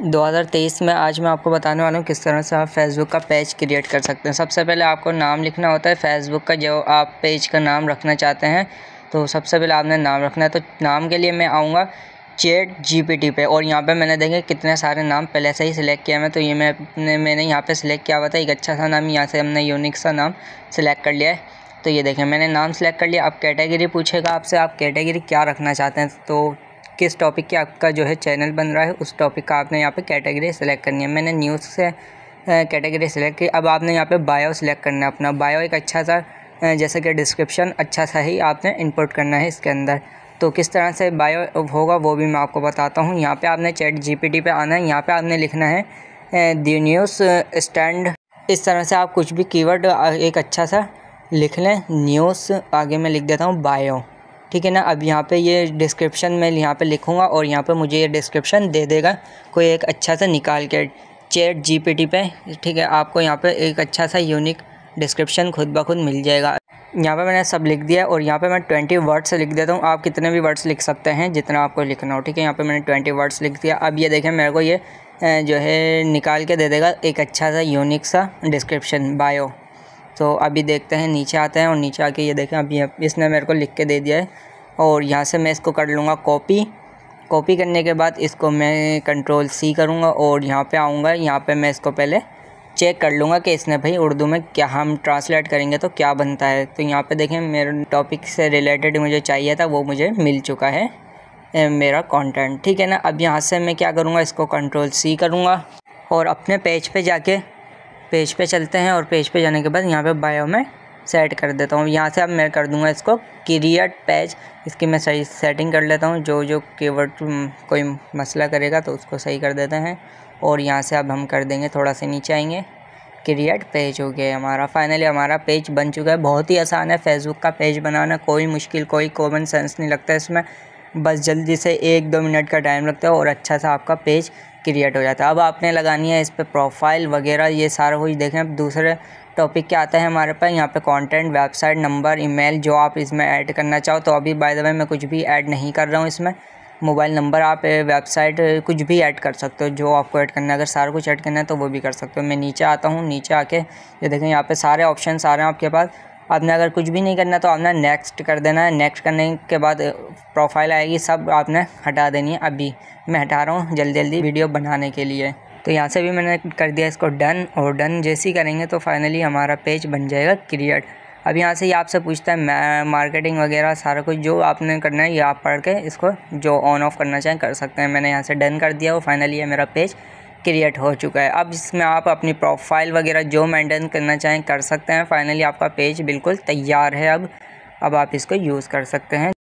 2023 में आज मैं आपको बताने वाला हूँ किस तरह से आप फेसबुक का पेज क्रिएट कर सकते हैं सबसे पहले आपको नाम लिखना होता है फेसबुक का जो आप पेज का नाम रखना चाहते हैं तो सबसे पहले आपने नाम रखना है तो नाम के लिए मैं आऊँगा चेट जीपीटी पे और यहाँ पे मैंने देखे कितने सारे नाम पहले से ही सिलेक्ट किया मैं तो ये मैं अपने मैंने यहाँ पे सिलेक्ट किया हुआ था एक अच्छा सा नाम यहाँ से हमने यूनिक सा नाम सिलेक्ट कर लिया है तो ये देखें मैंने नाम सिलेक्ट कर लिया अब कैटेगरी पूछेगा आपसे आप कैटेगरी क्या रखना चाहते हैं तो किस टॉपिक की आपका जो है चैनल बन रहा है उस टॉपिक का आपने यहाँ पे कैटेगरी सेलेक्ट करनी है मैंने न्यूज़ से कैटेगरी सेलेक्ट की अब आपने यहाँ पे बायो सेलेक्ट करना है अपना बायो एक अच्छा सा जैसे कि डिस्क्रिप्शन अच्छा सा ही आपने इनपुट करना है इसके अंदर तो किस तरह से बायो होगा वो भी मैं आपको बताता हूँ यहाँ पर आपने चैट जीपीटी पे आना है यहाँ पर आपने लिखना है दी न्यूज़ स्टैंड इस तरह से आप कुछ भी कीवर्ड एक अच्छा सा लिख लें न्यूज़ आगे मैं लिख देता हूँ बायो ठीक है ना अब यहाँ पे ये डिस्क्रिप्शन में यहाँ पे लिखूँगा और यहाँ पे मुझे ये डिस्क्रिप्शन दे देगा कोई एक अच्छा सा निकाल के चैट जीपीटी पे ठीक है आपको यहाँ पे एक अच्छा सा यूनिक डिस्क्रिप्शन खुद ब खुद मिल जाएगा यहाँ पे मैंने सब लिख दिया और यहाँ पे मैं ट्वेंटी वर्ड्स लिख देता हूँ आप कितने भी वर्ड्स लिख सकते हैं जितना आपको लिखना हो ठीक है यहाँ पर मैंने ट्वेंटी वर्ड्स लिख दिया अब ये देखें मेरे को ये जो है निकाल के दे देगा एक अच्छा सा यूनिक सा डिस्क्रिप्शन बायो तो अभी देखते हैं नीचे आते हैं और नीचे आके ये देखें अभी इसने मेरे को लिख के दे दिया है और यहाँ से मैं इसको कर लूँगा कॉपी कॉपी करने के बाद इसको मैं कंट्रोल सी करूँगा और यहाँ पे आऊँगा यहाँ पे मैं इसको पहले चेक कर लूँगा कि इसने भाई उर्दू में क्या हम ट्रांसलेट करेंगे तो क्या बनता है तो यहाँ पे देखें मेरे टॉपिक से रिलेटेड मुझे चाहिए था वो मुझे मिल चुका है मेरा कंटेंट ठीक है ना अब यहाँ से मैं क्या करूँगा इसको कंट्रोल सी करूँगा और अपने पेज पे जाके पेज पे चलते हैं और पेज पे जाने के बाद यहाँ पे बायो में सेट कर देता हूँ यहाँ से अब मैं कर दूँगा इसको क्रिएट पेज इसकी मैं सही सेटिंग कर लेता हूँ जो जो कीवर्ड हम्म, कोई मसला करेगा तो उसको सही कर देते हैं और यहाँ से अब हम कर देंगे थोड़ा सा नीचे आएंगे क्रिएट पेज हो गया हमारा फाइनली हमारा पेज बन चुका है बहुत ही आसान है फेसबुक का पेज बनाना कोई मुश्किल कोई कॉमन सेंस नहीं लगता इसमें बस जल्दी से एक दो मिनट का टाइम लगता है और अच्छा सा आपका पेज क्रिएट हो जाता है अब आपने लगानी है इस पर प्रोफाइल वगैरह ये सारा कुछ देखें अब दूसरे टॉपिक क्या आता है हमारे पास यहाँ पे कंटेंट वेबसाइट नंबर ईमेल जो आप इसमें ऐड करना चाहो तो अभी बाय द वे मैं कुछ भी ऐड नहीं कर रहा हूँ इसमें मोबाइल नंबर आप वेबसाइट कुछ भी ऐड कर सकते हो जो आपको ऐड करना है अगर सारा कुछ ऐड करना है तो वो भी कर सकते हो मैं नीचे आता हूँ नीचे आके ये देखें यहाँ पे सारे ऑप्शन आ रहे हैं आपके पास आपने अगर कुछ भी नहीं करना तो आपने नेक्स्ट कर देना है नेक्स्ट करने के बाद प्रोफाइल आएगी सब आपने हटा देनी है अभी मैं हटा रहा हूँ जल्दी जल्दी वीडियो बनाने के लिए तो यहाँ से भी मैंने कर दिया इसको डन और डन जैसे ही करेंगे तो फाइनली हमारा पेज बन जाएगा क्रिएट अब यहाँ से ये आपसे पूछता है मार्केटिंग वगैरह सारा कुछ जो आपने करना है ये आप पढ़ के इसको जो ऑन ऑफ करना चाहें कर सकते हैं मैंने यहाँ से डन कर दिया और फाइनली ये मेरा पेज क्रिएट हो चुका है अब इसमें आप अपनी प्रोफाइल वगैरह जो मेंटेन करना चाहें कर सकते हैं फाइनली आपका पेज बिल्कुल तैयार है अब अब आप इसको यूज़ कर सकते हैं